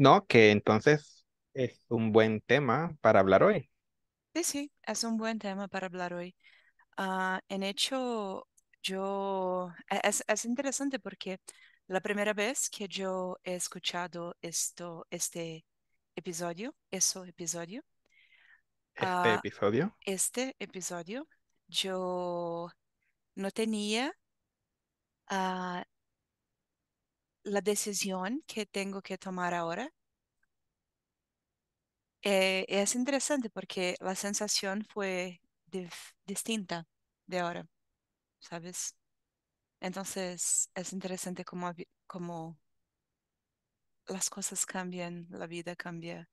No, que entonces es un buen tema para hablar hoy. Sí, sí, es un buen tema para hablar hoy. Ah, en hecho, yo, e-, es, interesante porque la primera vez que yo he escuchado esto, este episodio, eso episodio. Este ah, episodio. Este episodio, yo no tenía ah, la decisión que tengo que tomar ahora. Eh, es interesante porque la sensación fue distinta de ahora, ¿sabes? Entonces es interesante cómo, las cosas cambian, la vida cambia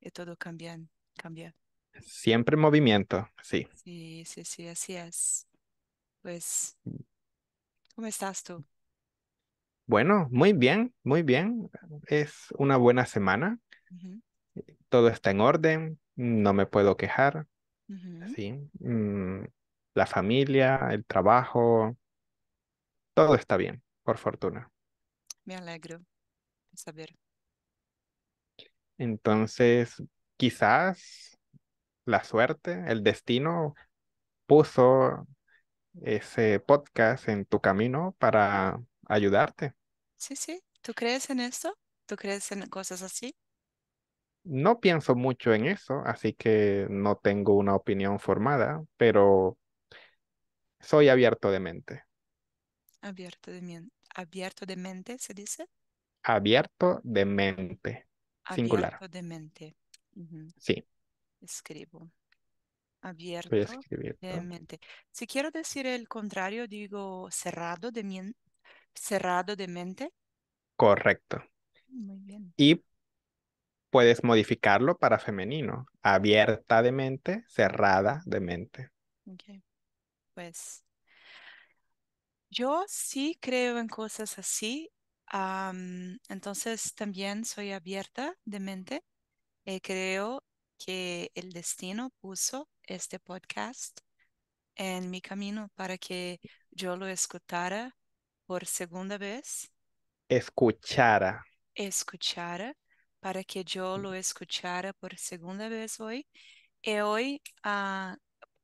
y todo cambia. cambia. Siempre en movimiento, sí. Sí, sí, sí, así es. Pues, ¿cómo estás tú? Bueno, muy bien, muy bien. Es una buena semana. Todo está en orden, no me puedo quejar. Mm, la familia, el trabajo, todo está bien, por fortuna. Me alegro de saber. Entonces, quizás la suerte, el destino puso ese podcast en tu camino para ayudarte sí, sí. ¿Tú crees en eso? ¿Tú crees en cosas así? No pienso mucho en eso, así que no tengo una opinión formada, pero soy abierto de mente. Abierto de, mente. abierto de mente, se dice. Abierto de mente. singular. Abierto de mente. Sí. Escribo. Abierto de mente. Si quiero decir el contrario, digo cerrado de, mente cerrado de mente. Correcto. Muy bien. Y puedes modificarlo para femenino, abierta de mente, cerrada de mente. Pues yo sí creo en cosas así, entonces también soy abierta de mente. Eh, creo que el destino puso este podcast en mi camino para que yo lo escuchara por segunda vez, escuchara, escuchara, para que yo lo mm. escuchara por segunda vez hoy. Y eh, hoy, uh,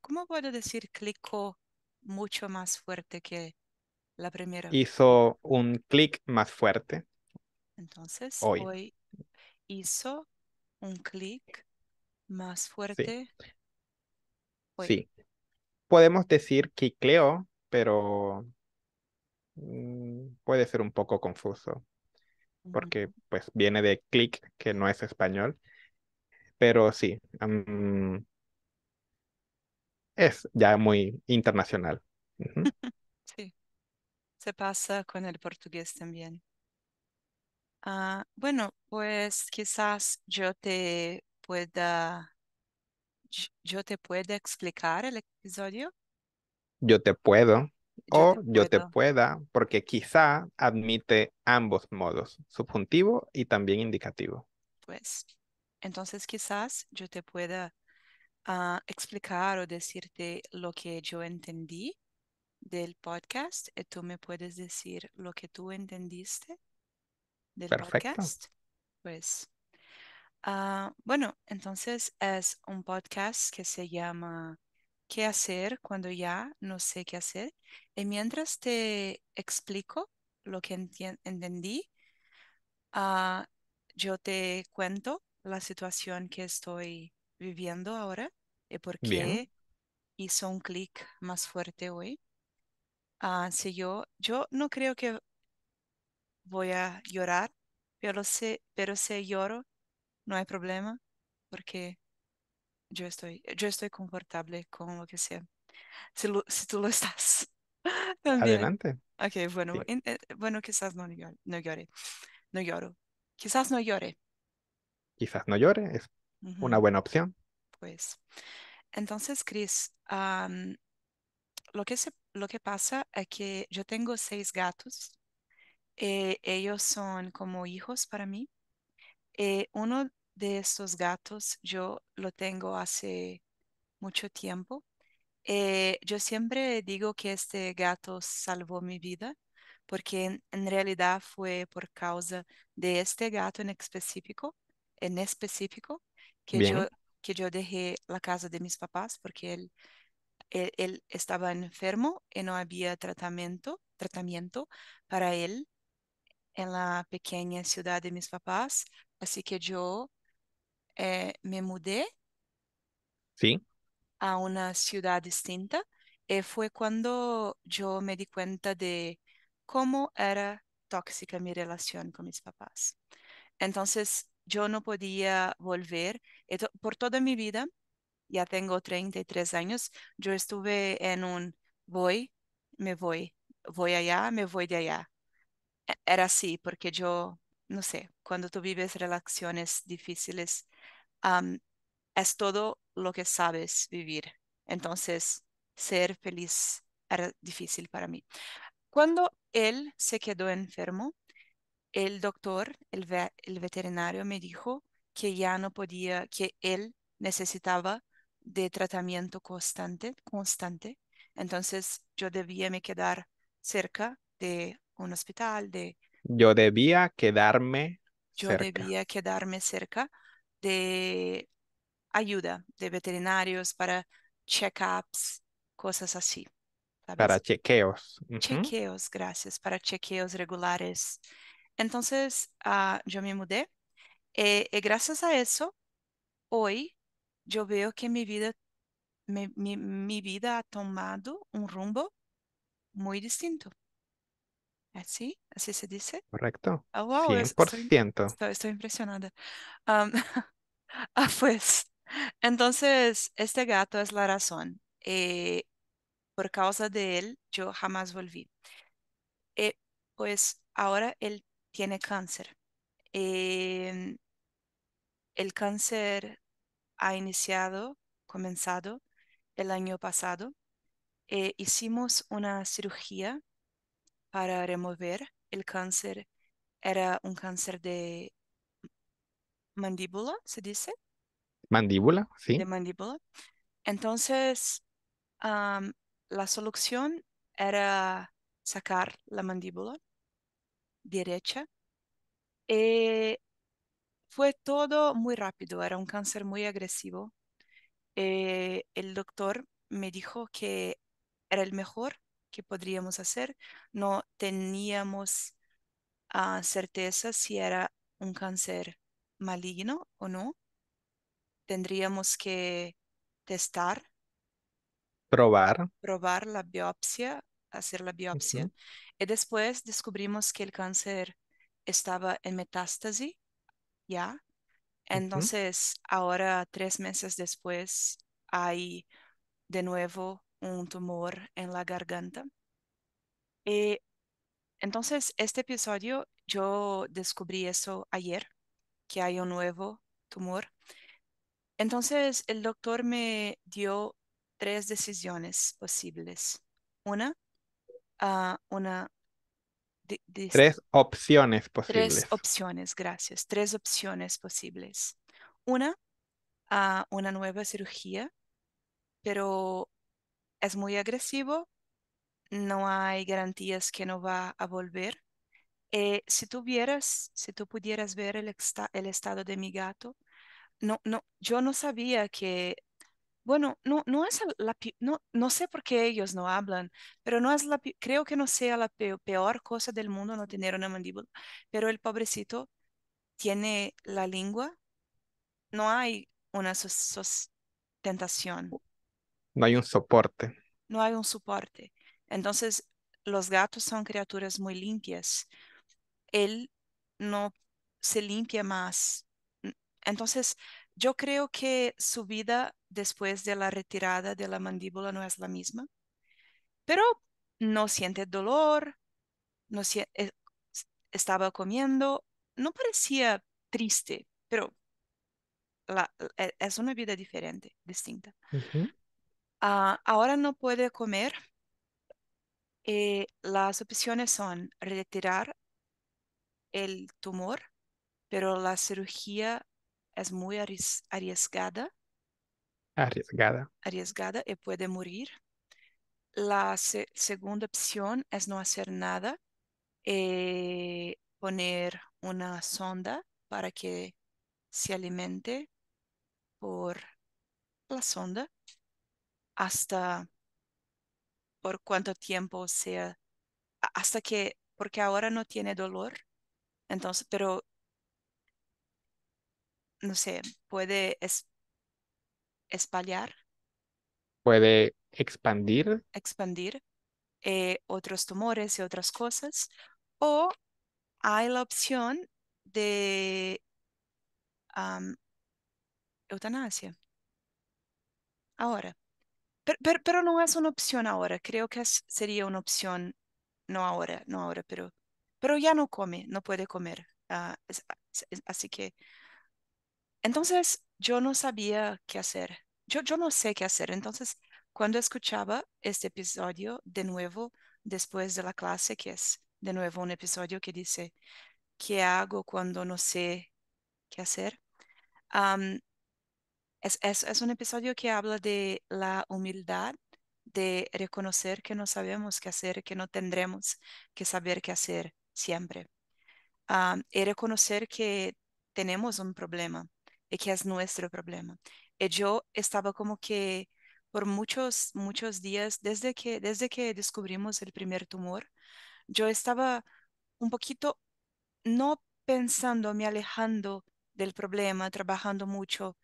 ¿cómo puedo decir? Clicó mucho más fuerte que la primera. Hizo un clic más fuerte. Entonces, hoy, hizo un clic más fuerte. Sí. Podemos decir que creo pero Mm, puede ser un poco confuso, porque pues viene de click, que no es español, pero sí, mm, es ya muy internacional. Sí, se pasa con el portugués también. Ah, bueno, pues quizás yo te pueda, yo te pueda explicar el episodio. Yo te puedo o yo te, pueda, porque quizá admite ambos modos, subjuntivo y también indicativo. Pues, entonces quizás yo te pueda ah, explicar o decirte lo que yo entendí del podcast y eh, tú me puedes decir lo que tú entendiste del podcast. Pues, ah, bueno, entonces es un podcast que se llama qué hacer cuando ya no sé qué hacer. Y mientras te explico lo que entendí, ah, yo te cuento la situación que estoy viviendo ahora y por qué hizo un clic más fuerte hoy. Ah, si yo, yo no creo que voy a llorar, pero sé pero si lloro, no hay problema, porque yo estoy, yo estoy confortable con lo que sea. Si, tú lo estás. Adelante. Ok, bueno, eh, bueno, quizás no, no llore. No lloro. Quizás no llore. Quizás no llore, es una buena opción. Pues, entonces, Chris, lo, que lo que pasa es que yo tengo seis gatos. Eh, ellos son como hijos para mí. Eh, uno de estos gatos yo lo tengo hace mucho tiempo. Eh, yo siempre digo que este gato salvó mi vida porque en, realidad fue por causa de este gato en específico, en específico, que yo, que yo dejé la casa de mis papás porque él, él, él, estaba enfermo y no había tratamiento, tratamiento para él en la pequeña ciudad de mis papás. Así que yo eh, me mudé Sí, a una ciudad distinta y eh, fue cuando yo me di cuenta de cómo era tóxica mi relación con mis papás. Entonces, yo no podía volver. Por toda mi vida, ya tengo 33 años, yo estuve en un voy, me voy, voy allá, me voy de allá. E, era así, porque yo, no sé, cuando tú vives relaciones difíciles, es todo lo que sabes vivir. Entonces, ser feliz era difícil para mí. Cuando él se quedó enfermo, el doctor, el, veterinario me dijo que ya no podía, que él necesitaba de tratamiento constante, constante. Entonces yo debía me quedar cerca de un hospital, de... Yo debía quedarme yo debía quedarme cerca de ayuda de veterinarios para check-ups, cosas así. Para chequeos. Chequeos, gracias, para chequeos regulares. Entonces, ah, yo me mudé y eh, eh, gracias a eso, hoy yo veo que mi vida, mi vida ha tomado un rumbo muy distinto. ¿Así? ¿Así se dice? Correcto. 100%. Ah, estoy, impresionada. Ah, pues, entonces, este gato es la razón. Eh, por causa de él, yo jamás volví. Eh, pues ahora él tiene cáncer. Em, el cáncer ha iniciado, comenzado el año pasado. Eh, hicimos una cirugía para remover el cáncer. Era un cáncer de mandíbula, se dice. Mandíbula, sí. De mandíbula. Entonces, la solución era sacar la mandíbula derecha. Eh, fue todo muy rápido, era un cáncer muy agresivo. Eh, el doctor me dijo que era el mejor ¿Qué podríamos hacer. No teníamos ah, certeza si era un cáncer maligno o no. Tendríamos que testar. Probar. Probar la biopsia, hacer la biopsia. Y después descubrimos que el cáncer estaba en metástasis, ¿ya? Entonces, ahora, tres meses después, hay de nuevo un tumor en la garganta. Y eh, entonces, este episodio, yo descubrí eso ayer, que hay un nuevo tumor. Entonces, el doctor me dio tres decisiones posibles. Una, ah, una... tres opciones posibles. Tres opciones, gracias. Tres opciones posibles. Una, ah, una nueva cirugía, pero es muy agresivo, no hay garantías que no va a volver. Eh, si tuvieras, si tú pudieras ver el, estado de mi gato, no, no, yo no sabía que, bueno, no, no es la, no, no sé por qué ellos no hablan, pero no es la, creo que no sea la peor, peor cosa del mundo no tener una mandíbula, pero el pobrecito tiene la lengua, no hay una sustentación. No hay un soporte. No hay un soporte. Entonces, los gatos son criaturas muy limpias. Él no se limpia más. Entonces, yo creo que su vida después de la retirada de la mandíbula no es la misma, pero no siente dolor, no eh, estaba comiendo, no parecía triste, pero e-, es una vida diferente, distinta. Ah, ahora no puede comer. Eh, las opciones son retirar el tumor, pero la cirugía es muy arriesgada. Arriesgada. Arriesgada y puede morir. La segunda opción es no hacer nada, eh, poner una sonda para que se alimente por la sonda hasta por cuánto tiempo sea, hasta que, porque ahora no tiene dolor, entonces, pero, no sé, puede es, espallar. Puede expandir. Expandir eh, otros tumores y otras cosas. O hay la opción de eutanasia. Ahora. Pero, no es una opción ahora, creo que sería una opción, no ahora, no ahora, pero, pero ya no come, no puede comer. Ah, así que, entonces yo no sabía qué hacer, yo, yo no sé qué hacer, entonces cuando escuchaba este episodio de nuevo, después de la clase, que es de nuevo un episodio que dice, ¿qué hago cuando no sé qué hacer? Es, un episodio que habla de la humildad, de reconocer que no sabemos qué hacer, que no tendremos que saber qué hacer siempre. Ah, y reconocer que tenemos un problema y que es nuestro problema. Y yo estaba como que por muchos, muchos días, desde que, desde que descubrimos el primer tumor, yo estaba un poquito no pensando, me alejando del problema, trabajando mucho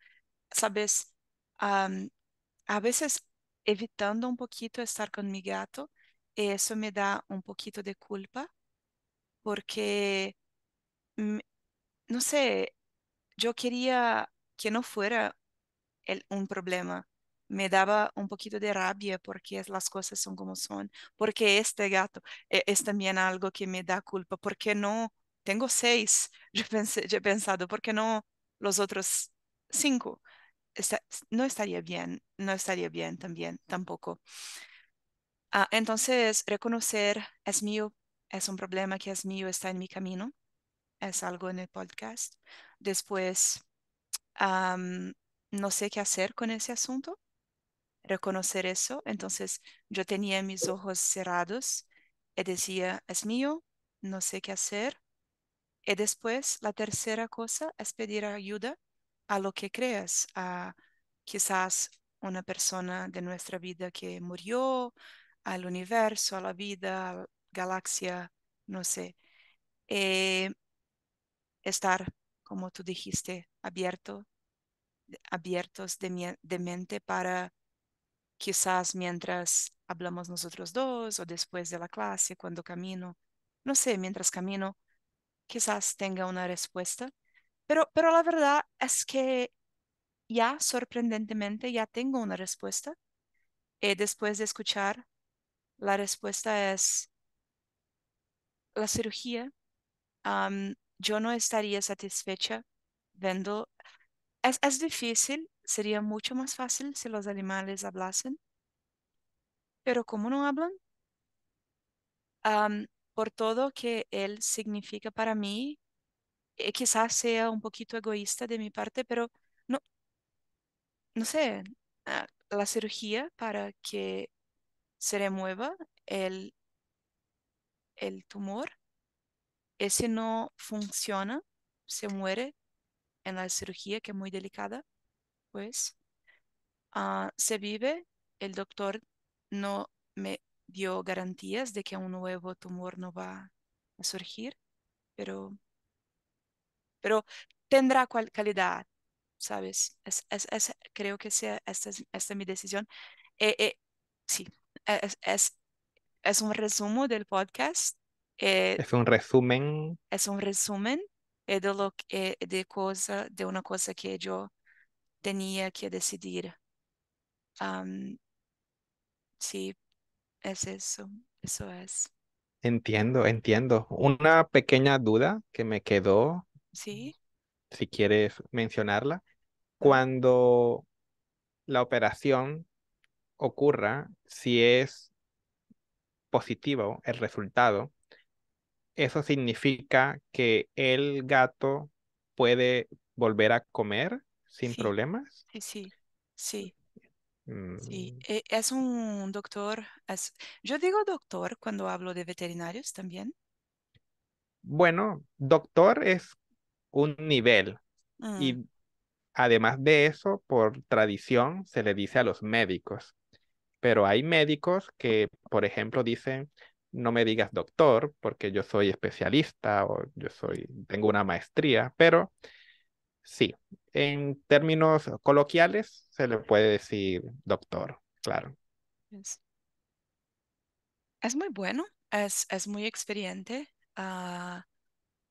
sabes, um, a veces evitando un poquito estar con mi gato, eso me da un poquito de culpa porque, no sé, yo quería que no fuera un problema. Me daba un poquito de rabia porque las cosas son como son, porque este gato e, es, también algo que me da culpa, porque no, tengo seis, yo, pensé, he pensado, ¿por no los otros cinco? no estaría bien, no estaría bien también, tampoco. Ah, entonces, reconocer es mío, es un problema que es mío, está en mi camino, es algo en el podcast. Después, no sé qué hacer con ese asunto, reconocer eso. Entonces, yo tenía mis ojos cerrados y decía, es mío, no sé qué hacer. Y después, la tercera cosa es pedir ayuda a lo que creas, a quizás una persona de nuestra vida que murió, al universo, a la vida, a la galaxia, no sé. Eh, estar, como tú dijiste, abierto, abiertos de, de mente para quizás mientras hablamos nosotros dos o después de la clase, cuando camino, no sé, mientras camino, quizás tenga una respuesta pero, la verdad es que ya sorprendentemente ya tengo una respuesta. Eh, después de escuchar, la respuesta es la cirugía. yo no estaría satisfecha viendo. Es, difícil, sería mucho más fácil si los animales hablasen. Pero como no hablan, por todo que él significa para mí, eh, quizás sea un poquito egoísta de mi parte, pero no, no sé, ah, la cirugía para que se remueva el, el tumor, ese no funciona, se muere en la cirugía, que es muy delicada, pues ah, se vive, el doctor no me dio garantías de que un nuevo tumor no va a surgir, pero pero tendrá cual calidad, ¿sabes? Es, es, creo que sea, esta, es, mi decisión. Eh, eh sí, e, es, es, un resumen del podcast. Eh, es un resumen. Es un resumen eh, de, lo, de, cosa, de una cosa que yo tenía que decidir. sí, es eso, eso es. Entiendo, entiendo. Una pequeña duda que me quedó Sí. Si quieres mencionarla. Cuando la operación ocurra, si es positivo el resultado, eso significa que el gato puede volver a comer sin problemas. Sí, sí, sí. Mm. E, es un doctor, yo digo doctor cuando hablo de veterinarios también. Bueno, doctor es un nivel. Y ah. además de eso, por tradición, se le dice a los médicos. Pero hay médicos que, por ejemplo, dicen, no me digas doctor, porque yo soy especialista o yo soy, tengo una maestría, pero sí, en términos coloquiales se le puede decir doctor, claro. Es muy bueno, es, muy experiente, ah,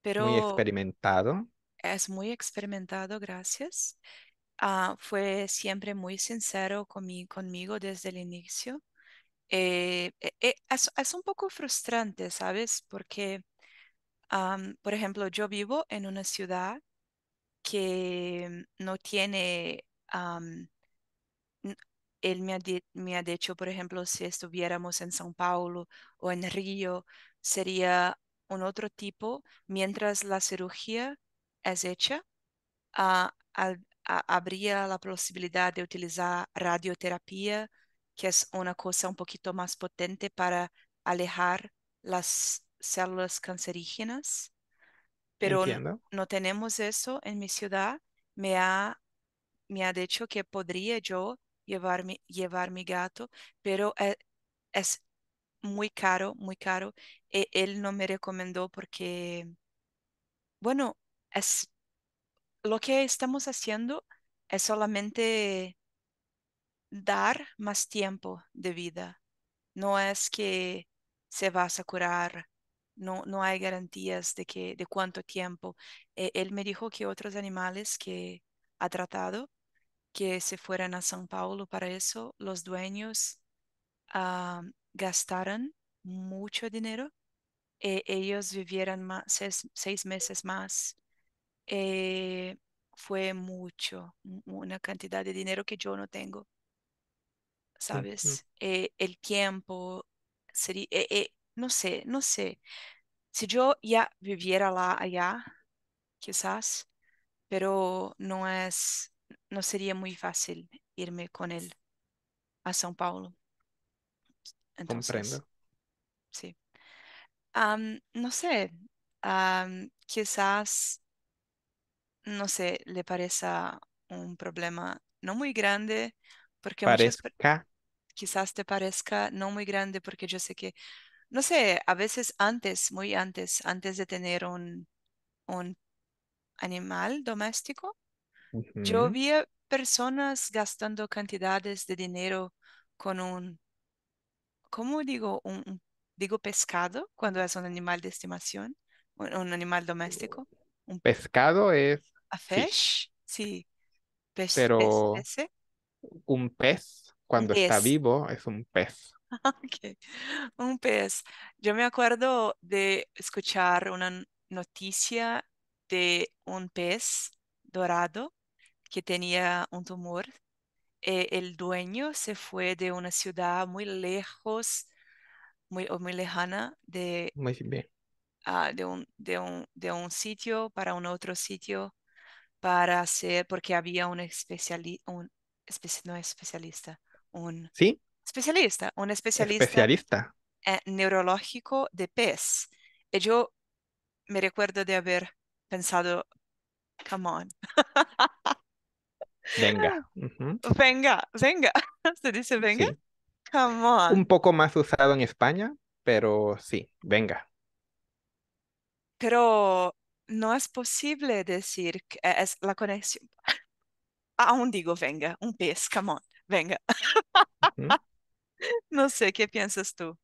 pero... Muy experimentado es muy experimentado, gracias. Ah, fue siempre muy sincero conmigo, desde el inicio. Eh, e, e, es, un poco frustrante, ¿sabes? Porque, por ejemplo, yo vivo en una ciudad que no tiene, él me ha, dicho, por ejemplo, si estuviéramos en São Paulo o en Río, sería un otro tipo, mientras la cirugía es hecha, habría la posibilidad de utilizar radioterapia, que es una cosa un um poquito más potente para alejar las células cancerígenas. Pero no, tenemos eso en em mi ciudad. Me ha, me ha dicho que podría yo llevar mi, gato, pero es, muy caro, muy caro. él e no me recomendó porque, bueno, es lo que estamos haciendo es solamente dar más tiempo de vida. No es que se vas a curar, no, no hay garantías de, que, de cuánto tiempo. E-, él me dijo que otros animales que ha tratado, que se fueran a San Paulo para eso, los dueños ah, gastaron mucho dinero. E-, ellos vivieran más, seis meses más eh, fue mucho, una cantidad de dinero que yo no tengo, ¿sabes? Eh, el tiempo, sería, eh, no sé, no sé. Si yo ya viviera la, allá, quizás, pero no es, no sería muy fácil irme con él a São Paulo. Comprendo. Sí. no sé, quizás no sé, le parece un problema no muy grande, porque quizás te parezca no muy grande, porque yo sé que, no sé, a veces antes, muy antes, antes de tener un, un animal doméstico, yo vi personas gastando cantidades de dinero con un, ¿cómo digo? Un, digo pescado cuando es un animal de estimación, un animal doméstico. Un pescado es a sí. Pero un pez, cuando está vivo, es un pez. Un pez. Yo me acuerdo de escuchar una noticia de un pez dorado que tenía un tumor. Eh, el dueño se fue de una ciudad muy lejos, muy, o muy lejana de, bien. Ah, de, un, de, un, de un sitio para un otro sitio para hacer, porque había un especialista, un, no especialista, un... ¿Sí? Especialista, un especialista. Especialista. neurológico de pez. Y yo me recuerdo de haber pensado, come on. venga. Venga, venga. ¿Se dice venga? Come on. Un poco más usado en España, pero sí, venga. Pero no es posible decir que e, es la conexión. Aún digo, venga, un pez, come venga. no sé, ¿qué piensas tú?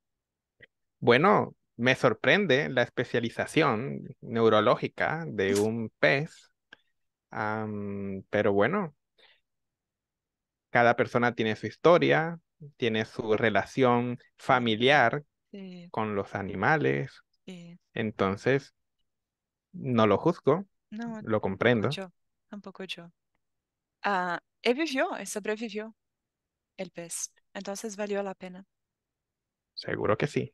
Bueno, me sorprende la especialización neurológica de un pez, pero bueno, cada persona tiene su historia, tiene su relación familiar con los animales. Entonces, no lo juzgo. lo comprendo. Tampoco yo. Tampoco yo. Ah, él vivió, él sobrevivió el pez. Entonces valió la pena. Seguro que sí.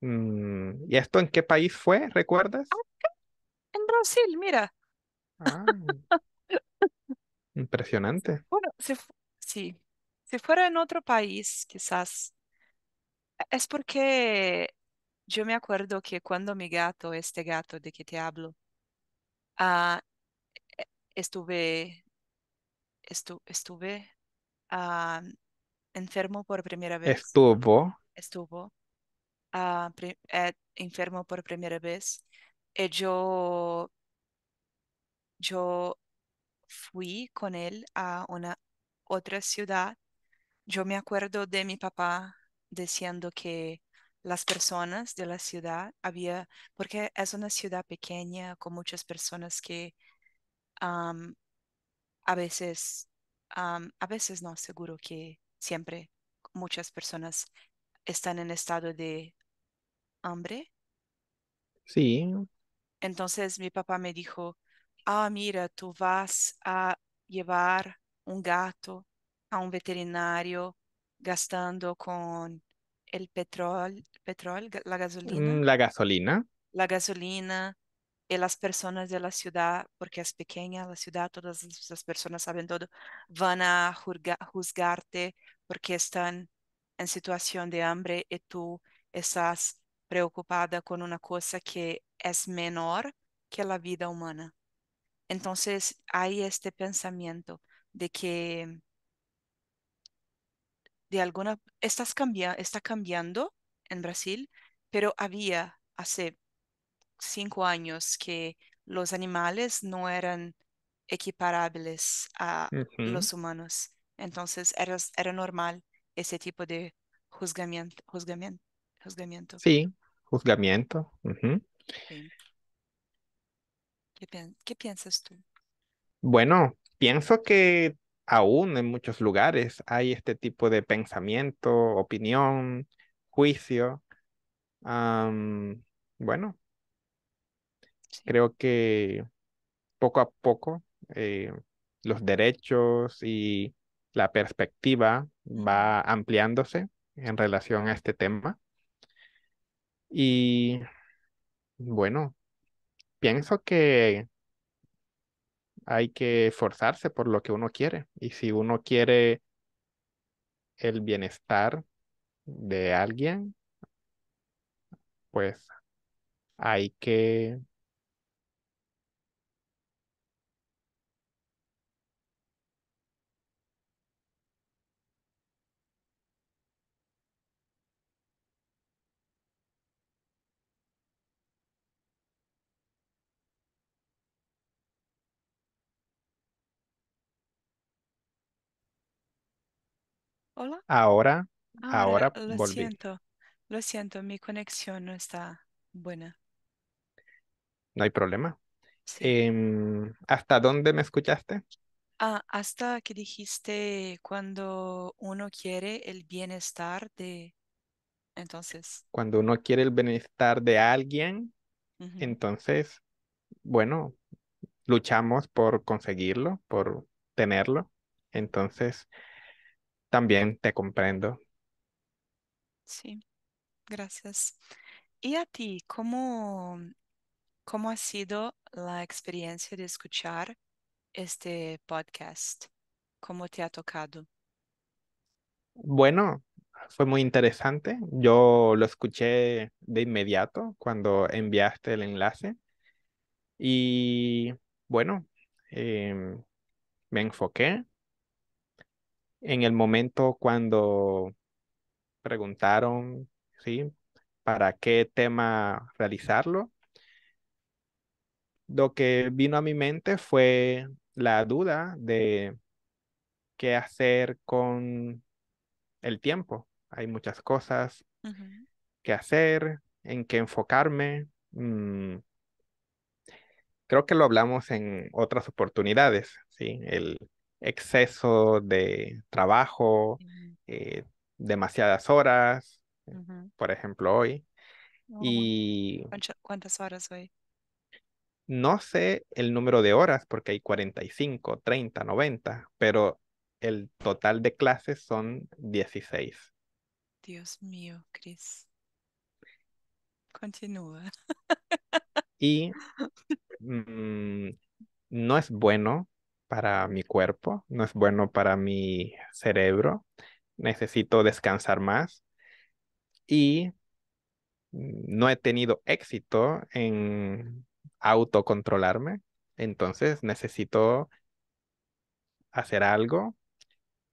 Mm, ¿Y esto en qué país fue? ¿Recuerdas? En Brasil, mira. Ah. impresionante. Bueno, sí. Si fuera en otro país, quizás. E-, es porque yo me acuerdo que cuando mi gato, este gato de que te hablo, ah, e, estuve, estuve ah, enfermo por primera vez. Estuvo. Estuvo ah, eh, enfermo por primera vez. Y eh, yo, yo fui con él a una otra ciudad. Yo me acuerdo de mi papá diciendo que las personas de la ciudad había, porque es una ciudad pequeña con muchas personas que a veces, a veces no, seguro que siempre muchas personas están en estado de hambre. Sí. Entonces mi papá me dijo, ah, mira, tú vas a llevar un gato a un veterinario gastando con el petróleo, petróleo, mm, la gasolina. La gasolina. La gasolina y las personas de la ciudad, porque es pequeña la ciudad, todas las personas saben todo, van a juzgarte porque están en situación de hambre y tú estás preocupada con una cosa que es menor que la vida humana. Entonces hay este pensamiento de que de alguna estás cambiando, está cambiando en Brasil, pero había hace cinco años que los animales no eran equiparables a los humanos. Entonces era, era normal ese tipo de juzgamiento. juzgamiento, juzgamiento. Sí, juzgamiento. ¿Qué piensas tú? Bueno, pienso que aún en muchos lugares hay este tipo de pensamiento, opinión, juicio. bueno, creo que poco a poco eh, los derechos y la perspectiva va ampliándose en relación a este tema. Y bueno, pienso que hay que esforzarse por lo que uno quiere. Y si uno quiere el bienestar de alguien, pues hay que Hola. Ahora Ah, Ahora, lo siento, lo siento, mi conexión no está buena. No hay problema. Em, ¿Hasta dónde me escuchaste? Ah, hasta que dijiste cuando uno quiere el bienestar de... Entonces. Cuando uno quiere el bienestar de alguien, entonces, bueno, luchamos por conseguirlo, por tenerlo. Entonces, también te comprendo Sí, gracias. ¿Y a ti, cómo, cómo ha sido la experiencia de escuchar este podcast? ¿Cómo te ha tocado? Bueno, fue muy interesante. Yo lo escuché de inmediato cuando enviaste el enlace. Y bueno, em, me enfoqué en el momento cuando preguntaron, ¿sí? ¿Para qué tema realizarlo? Lo que vino a mi mente fue la duda de qué hacer con el tiempo. Hay muchas cosas que hacer, en qué enfocarme. Mm, creo que lo hablamos en otras oportunidades, ¿sí? El exceso de trabajo, demasiadas horas, por ejemplo, hoy. Oh, ¿Cuántas horas hoy? No sé el número de horas porque hay 45, 30, 90, pero el total de clases son 16. Dios mío, Chris. Continúa. y mm, no es bueno para mi cuerpo, no es bueno para mi cerebro necesito descansar más y no he tenido éxito en autocontrolarme, entonces necesito hacer algo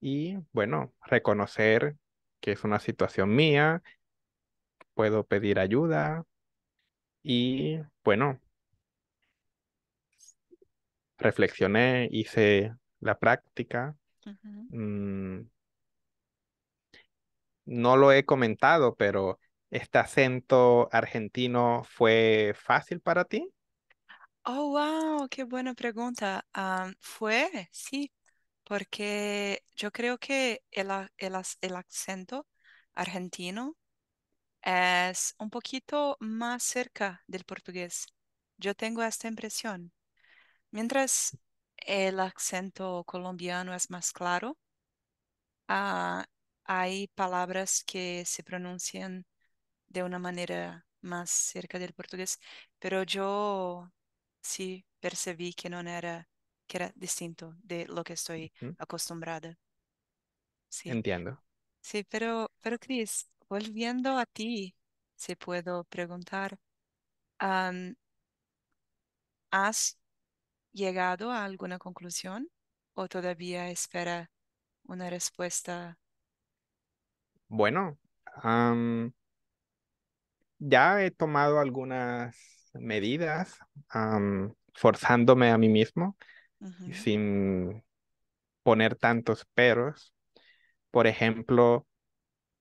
y bueno, reconocer que es una situación mía, puedo pedir ayuda y bueno, reflexioné, hice la práctica no lo he comentado, pero ¿este acento argentino fue fácil para ti? Oh, wow, qué buena pregunta. Ah, fue, sí, porque yo creo que el, acento argentino es un poquito más cerca del portugués. Yo tengo esta impresión. Mientras el acento colombiano es más claro, ah, hay palabras que se pronuncian de una manera más cerca del portugués, pero yo sí percibí que no era, que era distinto de lo que estoy acostumbrada. Sí. Entiendo. Sí, pero, pero Cris, volviendo a ti, si puedo preguntar, ¿has llegado a alguna conclusión o todavía espera una respuesta bueno, ya he tomado algunas medidas forzándome a mí mismo sin poner tantos peros. Por ejemplo,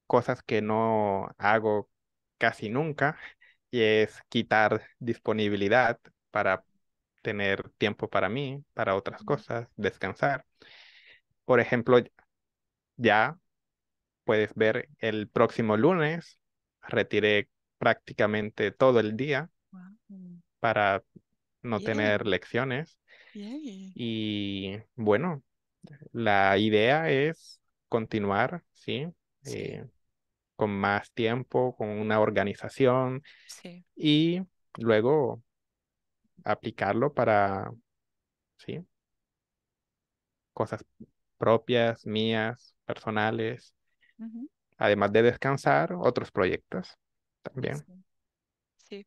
cosas que no hago casi nunca y es quitar disponibilidad para tener tiempo para mí, para otras cosas, descansar. Por ejemplo, ya puedes ver el próximo lunes. Retiré prácticamente todo el día para no tener lecciones. Y bueno, la idea es continuar, ¿sí? Eh, con más tiempo, con una organización y luego aplicarlo para, ¿sí? Cosas propias, mías, personales. Además de descansar, otros proyectos también. Sí.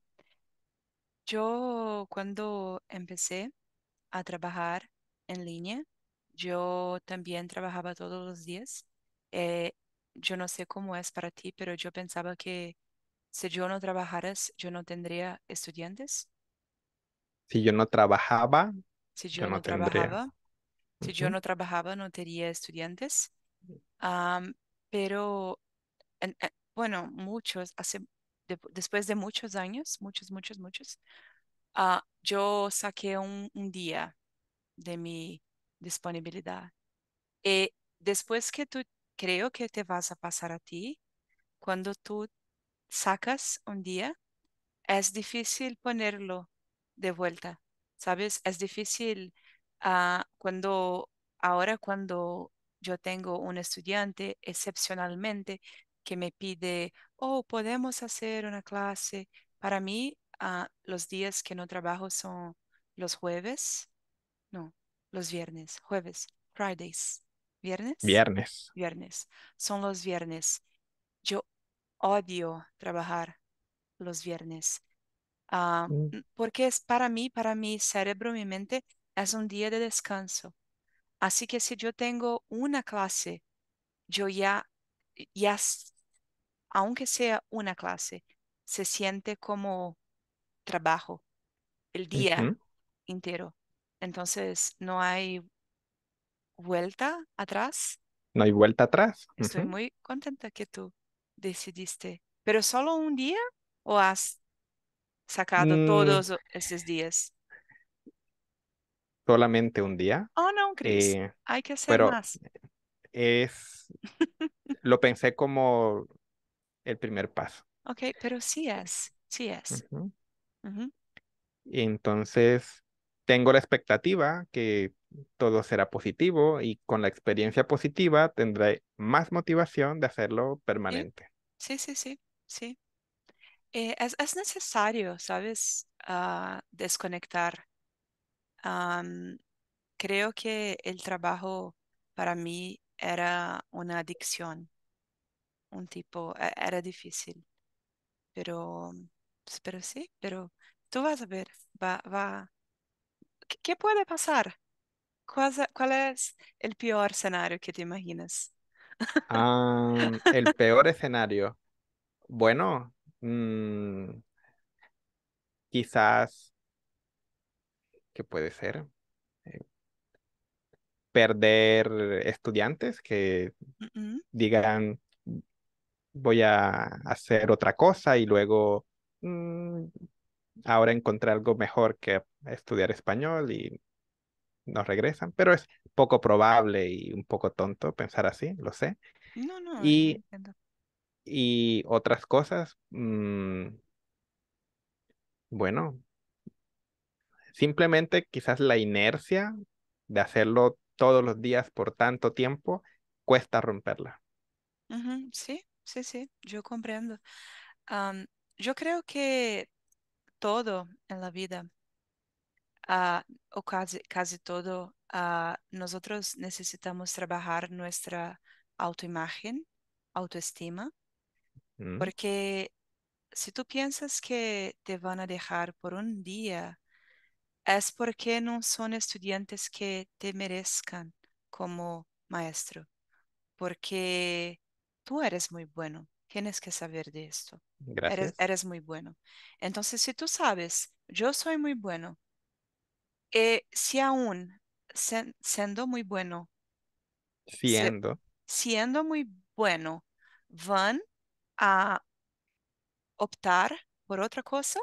Yo cuando empecé a trabajar en línea, yo también trabajaba todos los días. Eh, yo no sé cómo es para ti, pero yo pensaba que si yo no trabajara, yo no tendría estudiantes. Si yo no trabajaba, si yo, no, trabajaba, si yo no trabajaba, no tendría estudiantes pero eh, bueno, muchos, hace, después de muchos años, muchos, muchos, muchos, ah, yo saqué un, día de mi disponibilidad. Y eh, después que tú creo que te vas a pasar a ti, cuando tú sacas un día, es difícil ponerlo de vuelta, ¿sabes? Es difícil ah, cuando, ahora cuando yo tengo un estudiante excepcionalmente que me pide, oh, podemos hacer una clase. Para mí, ah, los días que no trabajo son los jueves, no, los viernes, jueves, Fridays, viernes. Viernes. Viernes. Son los viernes. Yo odio trabajar los viernes. Ah, mm. Porque es para mí, para mi cerebro, mi mente, es un día de descanso. Así que si yo tengo una clase, yo ya, ya, aunque sea una clase, se siente como trabajo el día entero. Entonces, no hay vuelta atrás. No hay vuelta atrás. Estoy muy contenta que tú decidiste. ¿Pero solo un día o has sacado mm. todos esos días? solamente un día. Oh, no, Chris. Eh, Hay que hacer más. Es, lo pensé como el primer paso. Ok, pero sí es, sí es. Entonces, tengo la expectativa que todo será positivo y con la experiencia positiva tendré más motivación de hacerlo permanente. Sí, sí, sí, sí. Eh, es, necesario, ¿sabes? Ah, desconectar creo que el trabajo para mí era una adicción, un tipo, e, era difícil, pero, pero sí, pero tú vas a ver, va, va, ¿qué puede pasar? ¿Cuál, cuál es el peor escenario que te imaginas? el peor escenario. Bueno, mm, quizás que puede ser. Eh, perder estudiantes que digan, voy a hacer otra cosa y luego mm, ahora encontré algo mejor que estudiar español y nos regresan, pero es poco probable y un poco tonto pensar así, lo sé. No, no. Y, y otras cosas, mm, bueno, Simplemente quizás la inercia de hacerlo todos los días por tanto tiempo cuesta romperla. Sí, sí, sí, yo comprendo. yo creo que todo en la vida, ah, o casi, casi todo, ah, nosotros necesitamos trabajar nuestra autoimagen, autoestima, mm. porque si tú piensas que te van a dejar por un día es porque no son estudiantes que te merezcan como maestro, porque tú eres muy bueno, tienes que saber de esto, eres, eres, muy bueno. Entonces, si tú sabes, yo soy muy bueno, Y eh, si aún siendo muy bueno, siendo. siendo muy bueno, van a optar por otra cosa,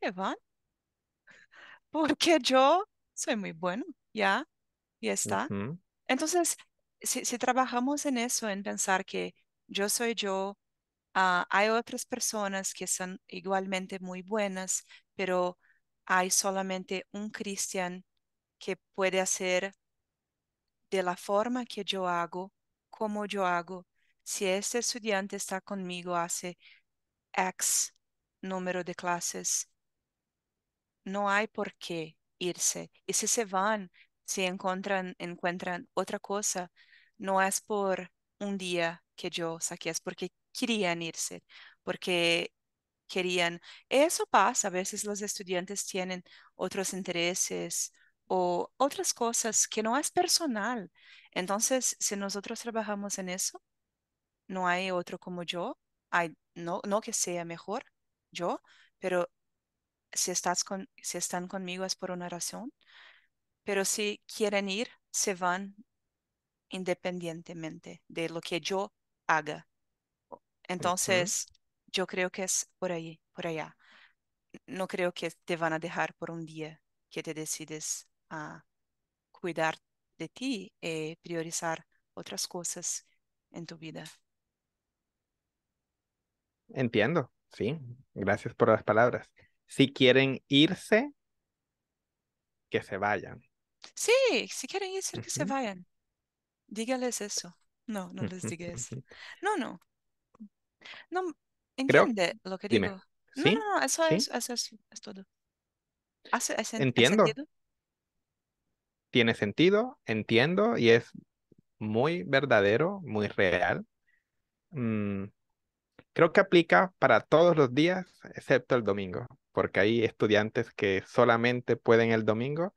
¿Qué van porque yo soy muy bueno, ya, ya está. Entonces, si, trabajamos en eso, en pensar que yo soy yo, ah, hay otras personas que son igualmente muy buenas, pero hay solamente un cristian que puede hacer de la forma que yo hago, como yo hago. Si este estudiante está conmigo hace X número de clases, no hay por qué irse. Y si se van, si encuentran, encuentran otra cosa, no es por un día que yo saqué, es porque querían irse, porque querían. Eso pasa, a veces los estudiantes tienen otros intereses o otras cosas que no es personal. Entonces, si nosotros trabajamos en eso, no hay otro como yo, hay, no, no que sea mejor yo, pero si, estás con, si están conmigo es por una razón, pero si quieren ir, se van independientemente de lo que yo haga. Entonces, yo creo que es por ahí, por allá. No creo que te van a dejar por un día que te decides a cuidar de ti y eh, priorizar otras cosas en tu vida. Entiendo, sí. Gracias por las palabras. Si quieren irse, que se vayan. Sí, si quieren irse, que se vayan. Dígales eso. No, no les diga eso. No, no. No, entiende lo que digo. No, no, eso, es, eso es, todo. entiendo. Tiene sentido, entiendo, y es muy verdadero, muy real. Mm, creo que aplica para todos los días, excepto el domingo porque hay estudiantes que solamente pueden el domingo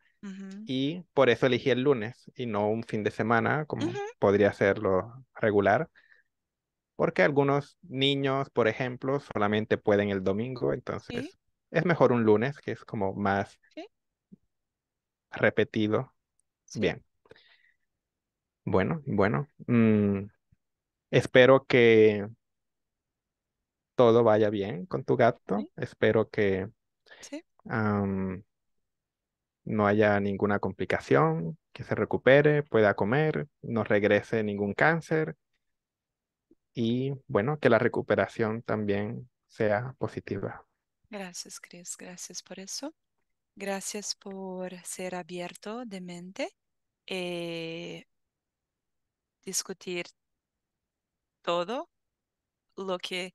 y por eso elegí el lunes y no un fin de semana como podría ser lo regular. Porque algunos niños, por ejemplo, solamente pueden el domingo, entonces es mejor un lunes, que es como más repetido. Bien. Bueno, bueno. Mm, espero que todo vaya bien con tu gato. Espero que no haya ninguna complicación, que se recupere, pueda comer, no regrese ningún cáncer y bueno, que la recuperación también sea positiva. Gracias, Chris. Gracias por eso. Gracias por ser abierto de mente y eh, discutir todo lo que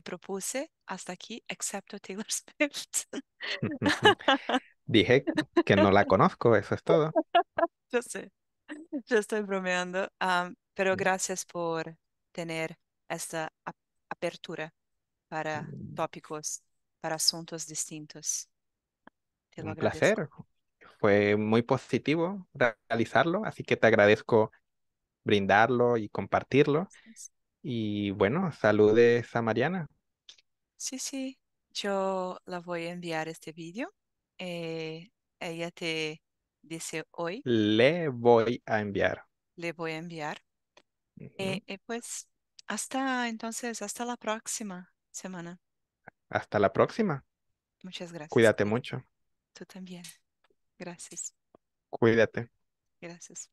te propuse hasta aquí, excepto Taylor Swift. Dije que no la conozco, eso es todo. Yo sé, yo estoy bromeando, ah, pero mm. gracias por tener esta apertura para mm. tópicos, para asuntos distintos. Un placer, fue muy positivo realizarlo, así que te agradezco brindarlo y compartirlo. Y bueno, saludes a Mariana. Sí, sí, yo la voy a enviar este vídeo. Eh, ella te dice hoy. Le voy a enviar. Le voy a enviar. y eh, eh, pues hasta entonces, hasta la próxima semana. Hasta la próxima. Muchas gracias. Cuídate mucho. Tú también. Gracias. Cuídate. Gracias.